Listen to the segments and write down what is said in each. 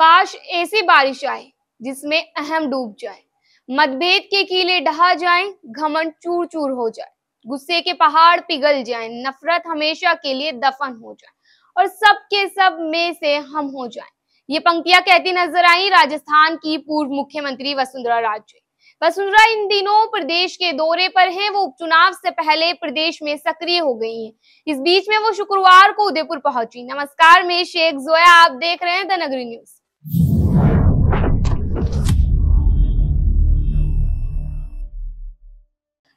काश ऐसी बारिश आए जिसमें अहम डूब जाए मतभेद के कीले ढहा जाए घमंड चूर चूर हो जाए गुस्से के पहाड़ पिघल जाए नफरत हमेशा के लिए दफन हो जाए और सब के सब में से हम हो जाए ये पंक्तियां कहती नजर आई राजस्थान की पूर्व मुख्यमंत्री वसुंधरा राजे वसुंधरा इन दिनों प्रदेश के दौरे पर हैं वो उपचुनाव से पहले प्रदेश में सक्रिय हो गई हैं इस बीच में वो शुक्रवार को उदयपुर पहुंची नमस्कार मैं शेख जोया आप देख रहे हैं द नगरी न्यूज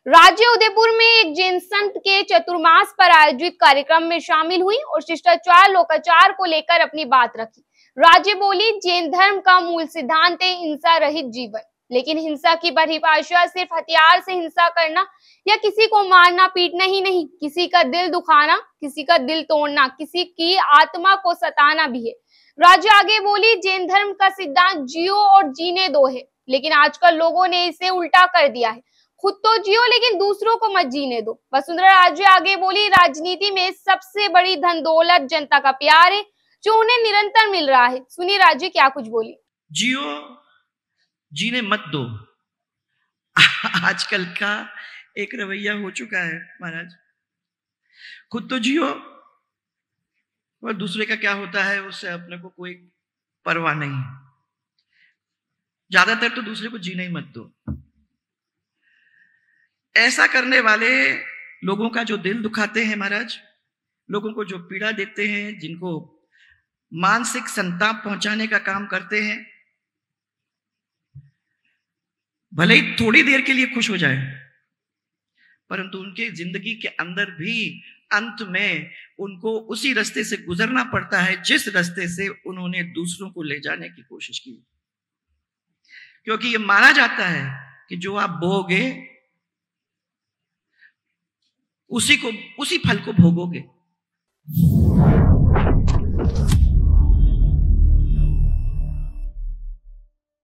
राज्य उदयपुर में एक जैन संत के चतुर्मास पर आयोजित कार्यक्रम में शामिल हुई और शिष्टाचार लोकाचार को लेकर अपनी बात रखी राज्य बोली जैन धर्म का मूल सिद्धांत है हिंसा रहित जीवन लेकिन हिंसा की परिभाषा सिर्फ हथियार से हिंसा करना या किसी को मारना पीटना ही नहीं किसी का दिल दुखाना किसी का दिल तोड़ना किसी की आत्मा को सताना भी है राज्य आगे बोली जैन धर्म का सिद्धांत जियो और जीने दो है लेकिन आजकल लोगों ने इसे उल्टा कर दिया है खुद तो जियो लेकिन दूसरों को मत जीने दो वसुंधरा राजे आगे बोली राजनीति में सबसे बड़ी धन दौलत जनता का प्यार है जो उन्हें निरंतर मिल रहा है सुनिए राज्य क्या कुछ बोली जियो जीने मत दो आजकल का एक रवैया हो चुका है महाराज खुद तो जियो और दूसरे का क्या होता है उससे अपने को कोई परवाह नहीं ज्यादातर तो दूसरे को जीने ही मत दो ऐसा करने वाले लोगों का जो दिल दुखाते हैं महाराज लोगों को जो पीड़ा देते हैं जिनको मानसिक संताप पहुंचाने का काम करते हैं भले ही थोड़ी देर के लिए खुश हो जाए परंतु उनके जिंदगी के अंदर भी अंत में उनको उसी रास्ते से गुजरना पड़ता है जिस रास्ते से उन्होंने दूसरों को ले जाने की कोशिश की क्योंकि ये माना जाता है कि जो आप भोगे उसी को उसी फल को भोगोगे